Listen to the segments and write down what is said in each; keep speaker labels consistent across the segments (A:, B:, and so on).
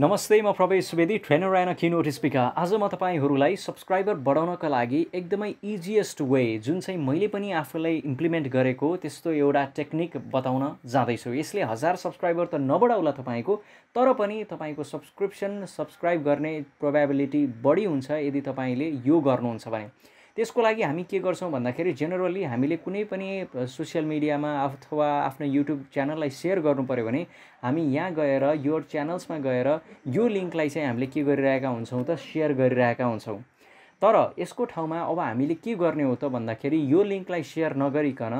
A: नमस्ते म Prabesh Subedi trainer and keynote speaker आज म तपाईँहरूलाई सब्सक्राइबर बढाउनका लागि एकदमै इजिएस्ट वे जुन चाहिँ मैले पनि आफूलाई इम्प्लिमेन्ट गरेको त्यस्तो एउटा टेक्निक बताउन जाँदैछु यसले हजार सब्सक्राइबर त नबढाउला तपाईँको तर पनि तपाईँको सब्सक्रिप्सन सब्सक्राइब गर्ने प्रोभाबिलिटी बढी हुन्छ यदि तपाईँले यो गर्नुहुन्छ भने त्यसको लागि हामी के गर्छौँ भन्दाखेरि जेनरली हामीले कुनै पनि सोसियल मिडियामा अथवा आफ्नो युट्युब च्यानललाई सेयर गर्नु पऱ्यो भने हामी यहाँ गएर यो च्यानल्समा गएर यो लिङ्कलाई चाहिँ हामीले के गरिरहेका हुन्छौँ त सेयर गरिरहेका हुन्छौँ तर यसको ठाउँमा अब हामीले के गर्ने हो त भन्दाखेरि यो लिङ्कलाई सेयर नगरिकन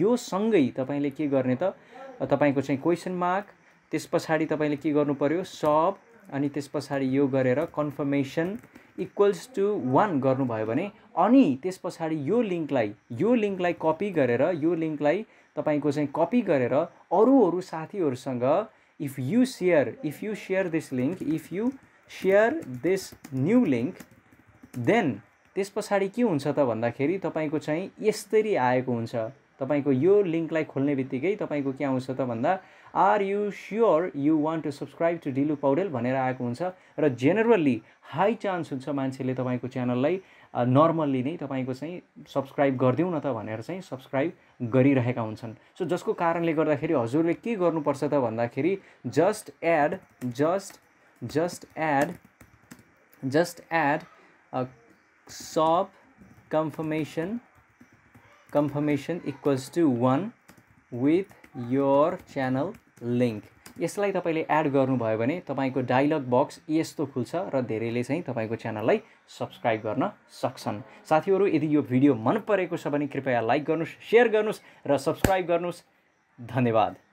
A: यो सँगै तपाईँले के गर्ने त तपाईँको चाहिँ क्वेसन मार्क त्यस पछाडि तपाईँले के गर्नु पऱ्यो सब अनि त्यस पछाडि यो गरेर कन्फर्मेसन इक्वल्स टु वान गर्नुभयो भने अनि त्यस पछाडि यो लिङ्कलाई यो लिङ्कलाई कपी गरेर यो लिङ्कलाई तपाईँको चाहिँ कपी गरेर अरू अरू साथीहरूसँग if you share if you share this link if you share this new link then त्यस पछाडि के हुन्छ त भन्दाखेरि तपाईँको चाहिँ यस्तरी आएको हुन्छ तपाईँको यो लिङ्कलाई खोल्ने बित्तिकै तपाईँको के आउँछ त भन्दा are you sure you want to subscribe to Dilu Paudel भनेर आएको हुन्छ र जेनरली हाई चान्स हुन्छ मान्छेले तपाईँको च्यानललाई नर्मल्ली नै तपाईँको चाहिँ सब्सक्राइब गरिदिउँ न त भनेर चाहिँ सब्सक्राइब गरिरहेका हुन्छन् सो जसको कारणले गर्दाखेरि हजुरले के गर्नुपर्छ त भन्दाखेरि just add just just add just add sub confirmation confirmation equals to one with your channel link यसलाई तपाईँले एड गर्नुभयो भने तपाईँको डायलग बक्स यस्तो खुल्छ र धेरैले चाहिँ तपाईँको च्यानललाई सब्सक्राइब गर्न सक्छन् साथीहरू यदि यो भिडियो मन परेको छ भने कृपया लाइक गर्नुहोस् सेयर गर्नुहोस् र सब्सक्राइब गर्नुहोस् धन्यवाद